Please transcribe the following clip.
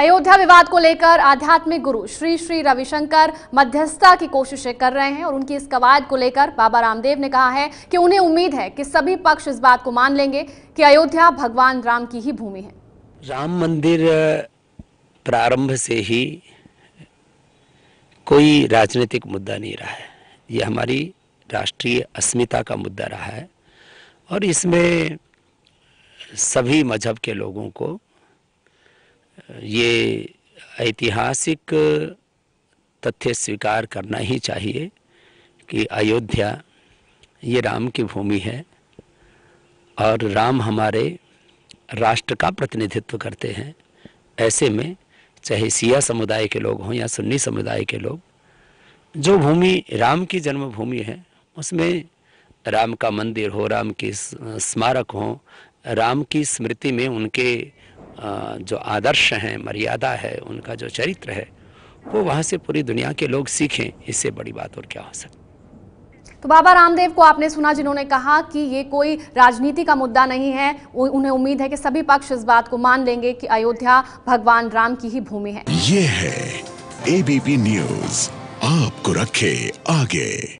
अयोध्या विवाद को लेकर आध्यात्मिक गुरु श्री श्री रविशंकर मध्यस्थता की कोशिशें कर रहे हैं और उनकी इस कवायद को लेकर बाबा रामदेव ने कहा है कि उन्हें उम्मीद है कि सभी पक्ष इस बात को मान लेंगे कि अयोध्या भगवान राम की ही भूमि है राम मंदिर प्रारंभ से ही कोई राजनीतिक मुद्दा नहीं रहा है ये हमारी राष्ट्रीय अस्मिता का मुद्दा रहा है और इसमें सभी मजहब के लोगों को ये ऐतिहासिक तथ्य स्वीकार करना ही चाहिए कि अयोध्या ये राम की भूमि है और राम हमारे राष्ट्र का प्रतिनिधित्व करते हैं ऐसे में चाहे सिया समुदाय के लोग हों या सुन्नी समुदाय के लोग जो भूमि राम की जन्मभूमि है उसमें राम का मंदिर हो राम की स्मारक हो राम की स्मृति में उनके जो आदर्श हैं मर्यादा है उनका जो चरित्र है वो वहाँ से पूरी दुनिया के लोग सीखें इससे बड़ी बात और क्या हो सकती तो बाबा रामदेव को आपने सुना जिन्होंने कहा कि ये कोई राजनीति का मुद्दा नहीं है उन्हें उम्मीद है कि सभी पक्ष इस बात को मान लेंगे कि अयोध्या भगवान राम की ही भूमि है ये है एबीपी न्यूज आपको रखे आगे